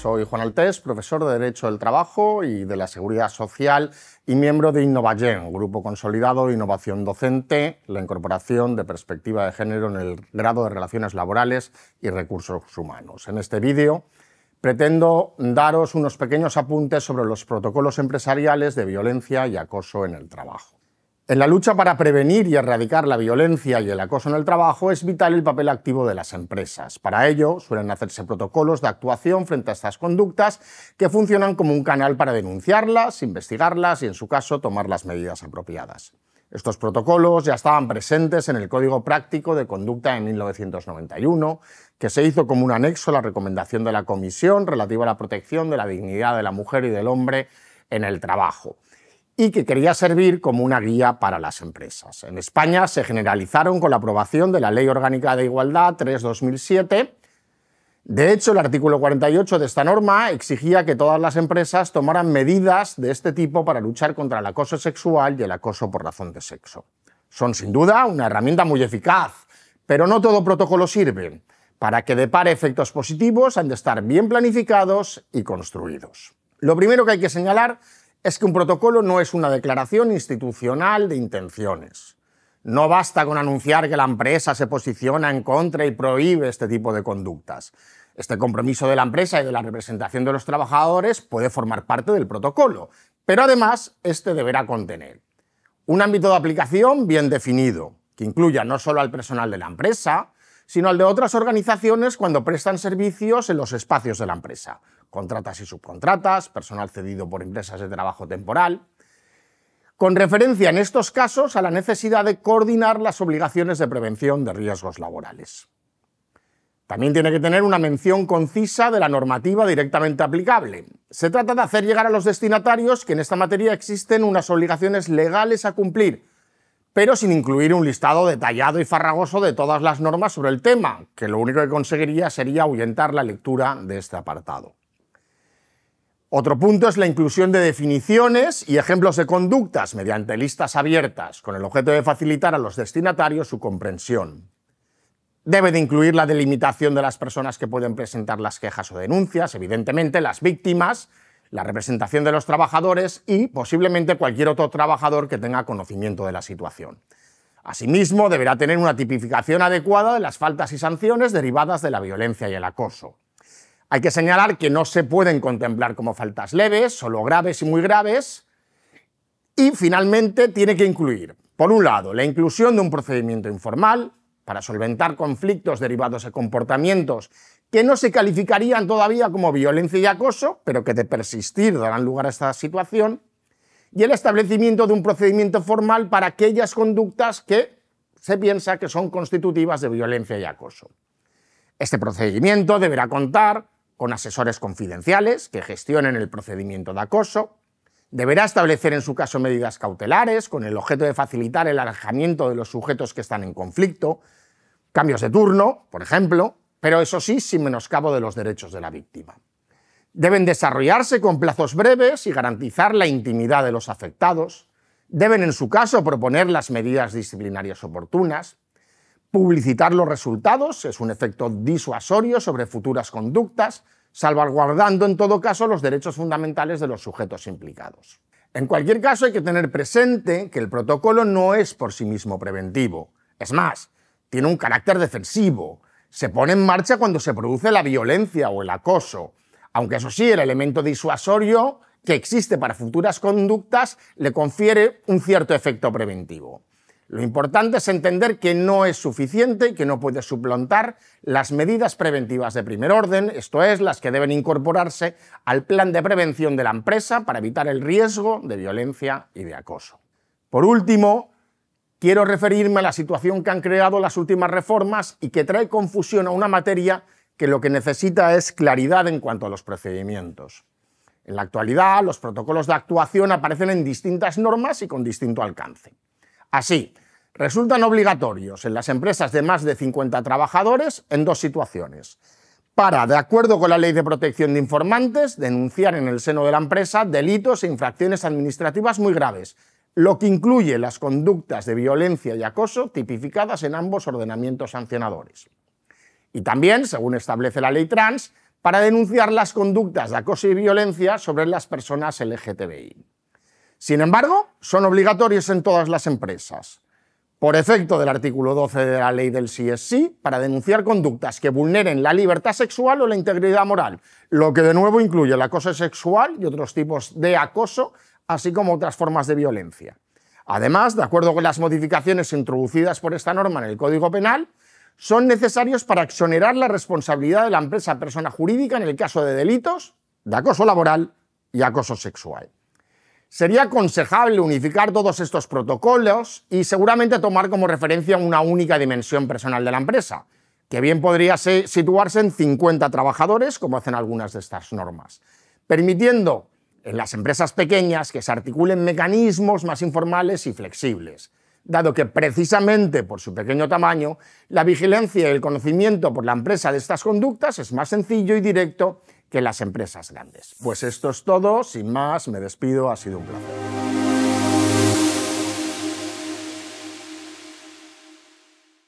Soy Juan Altés, profesor de Derecho del Trabajo y de la Seguridad Social y miembro de Innovagen, Grupo Consolidado de Innovación Docente, la incorporación de perspectiva de género en el grado de Relaciones Laborales y Recursos Humanos. En este vídeo pretendo daros unos pequeños apuntes sobre los protocolos empresariales de violencia y acoso en el trabajo. En la lucha para prevenir y erradicar la violencia y el acoso en el trabajo es vital el papel activo de las empresas. Para ello, suelen hacerse protocolos de actuación frente a estas conductas que funcionan como un canal para denunciarlas, investigarlas y, en su caso, tomar las medidas apropiadas. Estos protocolos ya estaban presentes en el Código Práctico de Conducta de 1991, que se hizo como un anexo a la recomendación de la Comisión relativa a la protección de la dignidad de la mujer y del hombre en el trabajo y que quería servir como una guía para las empresas. En España se generalizaron con la aprobación de la Ley Orgánica de Igualdad 3-2007. De hecho, el artículo 48 de esta norma exigía que todas las empresas tomaran medidas de este tipo para luchar contra el acoso sexual y el acoso por razón de sexo. Son sin duda una herramienta muy eficaz, pero no todo protocolo sirve. Para que depare efectos positivos han de estar bien planificados y construidos. Lo primero que hay que señalar es que un protocolo no es una declaración institucional de intenciones. No basta con anunciar que la empresa se posiciona en contra y prohíbe este tipo de conductas. Este compromiso de la empresa y de la representación de los trabajadores puede formar parte del protocolo, pero además este deberá contener un ámbito de aplicación bien definido, que incluya no solo al personal de la empresa, sino al de otras organizaciones cuando prestan servicios en los espacios de la empresa. Contratas y subcontratas, personal cedido por empresas de trabajo temporal. Con referencia en estos casos a la necesidad de coordinar las obligaciones de prevención de riesgos laborales. También tiene que tener una mención concisa de la normativa directamente aplicable. Se trata de hacer llegar a los destinatarios que en esta materia existen unas obligaciones legales a cumplir pero sin incluir un listado detallado y farragoso de todas las normas sobre el tema, que lo único que conseguiría sería ahuyentar la lectura de este apartado. Otro punto es la inclusión de definiciones y ejemplos de conductas mediante listas abiertas, con el objeto de facilitar a los destinatarios su comprensión. Debe de incluir la delimitación de las personas que pueden presentar las quejas o denuncias, evidentemente las víctimas, la representación de los trabajadores y posiblemente cualquier otro trabajador que tenga conocimiento de la situación. Asimismo, deberá tener una tipificación adecuada de las faltas y sanciones derivadas de la violencia y el acoso. Hay que señalar que no se pueden contemplar como faltas leves, solo graves y muy graves. Y finalmente tiene que incluir, por un lado, la inclusión de un procedimiento informal para solventar conflictos derivados de comportamientos que no se calificarían todavía como violencia y acoso, pero que de persistir darán lugar a esta situación, y el establecimiento de un procedimiento formal para aquellas conductas que se piensa que son constitutivas de violencia y acoso. Este procedimiento deberá contar con asesores confidenciales que gestionen el procedimiento de acoso, deberá establecer en su caso medidas cautelares con el objeto de facilitar el alejamiento de los sujetos que están en conflicto, cambios de turno, por ejemplo, pero eso sí, sin menoscabo de los derechos de la víctima. Deben desarrollarse con plazos breves y garantizar la intimidad de los afectados. Deben, en su caso, proponer las medidas disciplinarias oportunas. Publicitar los resultados es un efecto disuasorio sobre futuras conductas, salvaguardando en todo caso los derechos fundamentales de los sujetos implicados. En cualquier caso, hay que tener presente que el protocolo no es por sí mismo preventivo. Es más, tiene un carácter defensivo, se pone en marcha cuando se produce la violencia o el acoso. Aunque eso sí, el elemento disuasorio que existe para futuras conductas le confiere un cierto efecto preventivo. Lo importante es entender que no es suficiente y que no puede suplantar las medidas preventivas de primer orden, esto es, las que deben incorporarse al plan de prevención de la empresa para evitar el riesgo de violencia y de acoso. Por último, Quiero referirme a la situación que han creado las últimas reformas y que trae confusión a una materia que lo que necesita es claridad en cuanto a los procedimientos. En la actualidad, los protocolos de actuación aparecen en distintas normas y con distinto alcance. Así, resultan obligatorios en las empresas de más de 50 trabajadores en dos situaciones. Para, de acuerdo con la Ley de Protección de Informantes, denunciar en el seno de la empresa delitos e infracciones administrativas muy graves, lo que incluye las conductas de violencia y acoso tipificadas en ambos ordenamientos sancionadores. Y también, según establece la ley trans, para denunciar las conductas de acoso y violencia sobre las personas LGTBI. Sin embargo, son obligatorias en todas las empresas. Por efecto del artículo 12 de la ley del sí para denunciar conductas que vulneren la libertad sexual o la integridad moral, lo que de nuevo incluye el acoso sexual y otros tipos de acoso así como otras formas de violencia. Además, de acuerdo con las modificaciones introducidas por esta norma en el Código Penal, son necesarios para exonerar la responsabilidad de la empresa persona jurídica en el caso de delitos de acoso laboral y acoso sexual. Sería aconsejable unificar todos estos protocolos y seguramente tomar como referencia una única dimensión personal de la empresa, que bien podría situarse en 50 trabajadores, como hacen algunas de estas normas, permitiendo en las empresas pequeñas que se articulen mecanismos más informales y flexibles, dado que precisamente por su pequeño tamaño, la vigilancia y el conocimiento por la empresa de estas conductas es más sencillo y directo que las empresas grandes. Pues esto es todo, sin más, me despido, ha sido un placer.